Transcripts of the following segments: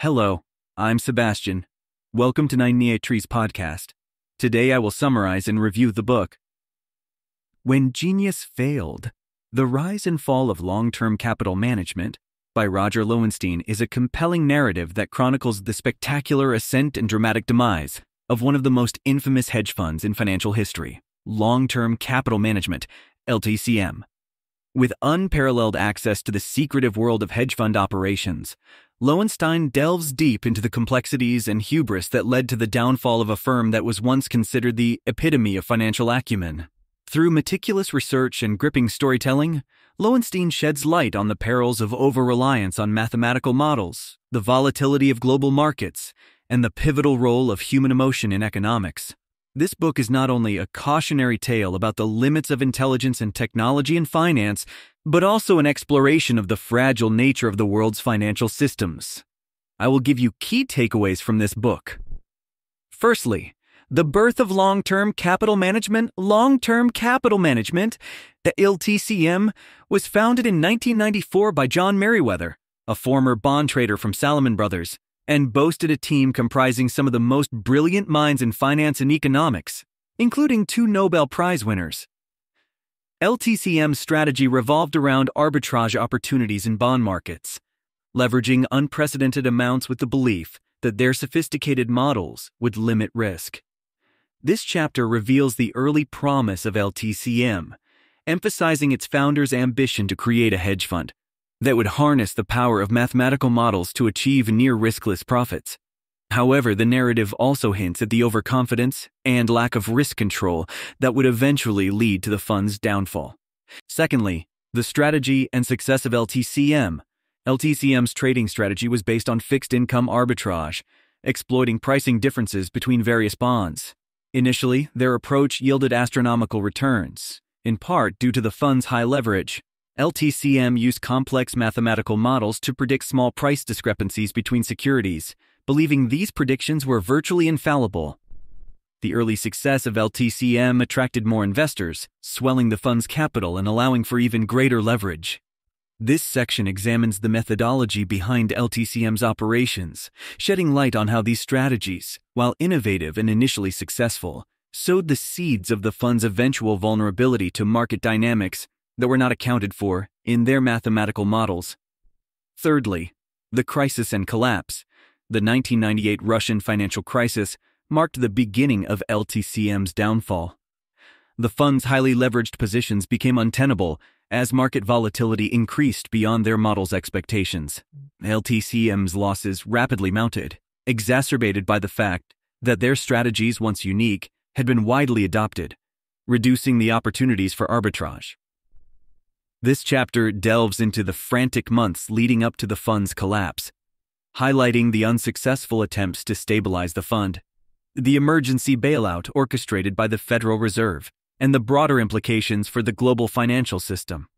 Hello, I'm Sebastian. Welcome to Nine Nia Trees podcast. Today I will summarize and review the book. When Genius Failed The Rise and Fall of Long Term Capital Management by Roger Lowenstein is a compelling narrative that chronicles the spectacular ascent and dramatic demise of one of the most infamous hedge funds in financial history, Long Term Capital Management, LTCM. With unparalleled access to the secretive world of hedge fund operations, Lowenstein delves deep into the complexities and hubris that led to the downfall of a firm that was once considered the epitome of financial acumen. Through meticulous research and gripping storytelling, Lowenstein sheds light on the perils of over reliance on mathematical models, the volatility of global markets, and the pivotal role of human emotion in economics. This book is not only a cautionary tale about the limits of intelligence and technology in finance, but also an exploration of the fragile nature of the world's financial systems. I will give you key takeaways from this book. Firstly, the birth of long-term capital management, long-term capital management, the LTCM, was founded in 1994 by John Merriweather, a former bond trader from Salomon Brothers, and boasted a team comprising some of the most brilliant minds in finance and economics, including two Nobel Prize winners. LTCM's strategy revolved around arbitrage opportunities in bond markets, leveraging unprecedented amounts with the belief that their sophisticated models would limit risk. This chapter reveals the early promise of LTCM, emphasizing its founder's ambition to create a hedge fund that would harness the power of mathematical models to achieve near riskless profits. However, the narrative also hints at the overconfidence and lack of risk control that would eventually lead to the fund's downfall. Secondly, the strategy and success of LTCM. LTCM's trading strategy was based on fixed income arbitrage, exploiting pricing differences between various bonds. Initially, their approach yielded astronomical returns, in part due to the fund's high leverage. LTCM used complex mathematical models to predict small price discrepancies between securities, believing these predictions were virtually infallible. The early success of LTCM attracted more investors, swelling the fund's capital and allowing for even greater leverage. This section examines the methodology behind LTCM's operations, shedding light on how these strategies, while innovative and initially successful, sowed the seeds of the fund's eventual vulnerability to market dynamics that were not accounted for in their mathematical models. Thirdly, the crisis and collapse. The 1998 Russian financial crisis marked the beginning of LTCM's downfall. The fund's highly leveraged positions became untenable as market volatility increased beyond their model's expectations. LTCM's losses rapidly mounted, exacerbated by the fact that their strategies, once unique, had been widely adopted, reducing the opportunities for arbitrage. This chapter delves into the frantic months leading up to the fund's collapse, highlighting the unsuccessful attempts to stabilize the fund, the emergency bailout orchestrated by the Federal Reserve, and the broader implications for the global financial system.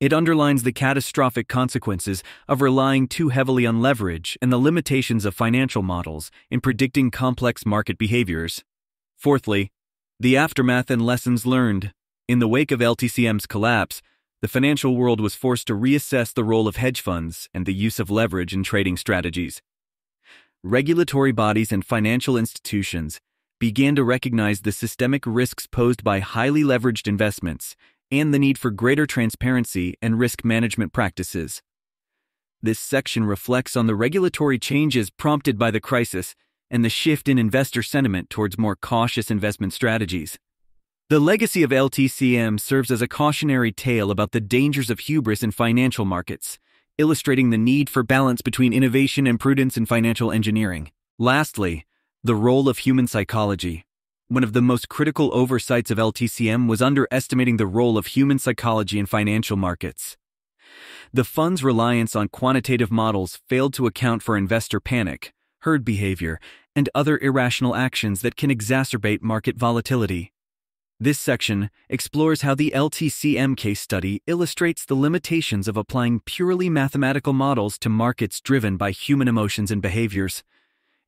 It underlines the catastrophic consequences of relying too heavily on leverage and the limitations of financial models in predicting complex market behaviors. Fourthly, the aftermath and lessons learned. In the wake of LTCM's collapse, the financial world was forced to reassess the role of hedge funds and the use of leverage in trading strategies. Regulatory bodies and financial institutions began to recognize the systemic risks posed by highly leveraged investments and the need for greater transparency and risk management practices. This section reflects on the regulatory changes prompted by the crisis and the shift in investor sentiment towards more cautious investment strategies. The legacy of LTCM serves as a cautionary tale about the dangers of hubris in financial markets, illustrating the need for balance between innovation and prudence in financial engineering. Lastly, the role of human psychology. One of the most critical oversights of LTCM was underestimating the role of human psychology in financial markets. The fund's reliance on quantitative models failed to account for investor panic, herd behavior, and other irrational actions that can exacerbate market volatility. This section explores how the LTCM case study illustrates the limitations of applying purely mathematical models to markets driven by human emotions and behaviors.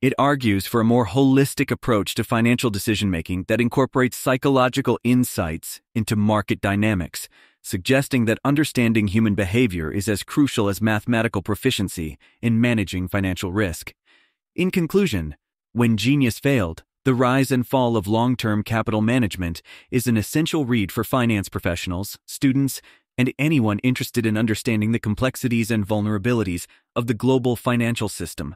It argues for a more holistic approach to financial decision making that incorporates psychological insights into market dynamics, suggesting that understanding human behavior is as crucial as mathematical proficiency in managing financial risk. In conclusion, when genius failed, the Rise and Fall of Long-Term Capital Management is an essential read for finance professionals, students, and anyone interested in understanding the complexities and vulnerabilities of the global financial system.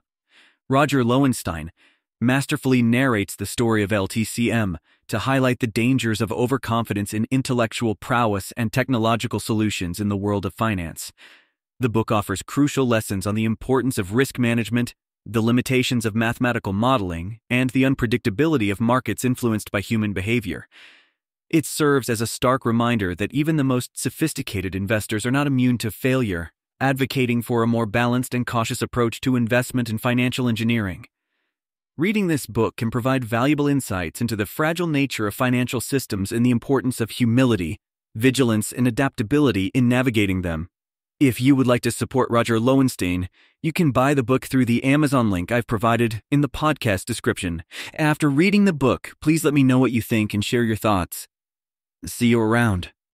Roger Lowenstein masterfully narrates the story of LTCM to highlight the dangers of overconfidence in intellectual prowess and technological solutions in the world of finance. The book offers crucial lessons on the importance of risk management, the limitations of mathematical modeling, and the unpredictability of markets influenced by human behavior. It serves as a stark reminder that even the most sophisticated investors are not immune to failure, advocating for a more balanced and cautious approach to investment and financial engineering. Reading this book can provide valuable insights into the fragile nature of financial systems and the importance of humility, vigilance, and adaptability in navigating them. If you would like to support Roger Lowenstein, you can buy the book through the Amazon link I've provided in the podcast description. After reading the book, please let me know what you think and share your thoughts. See you around.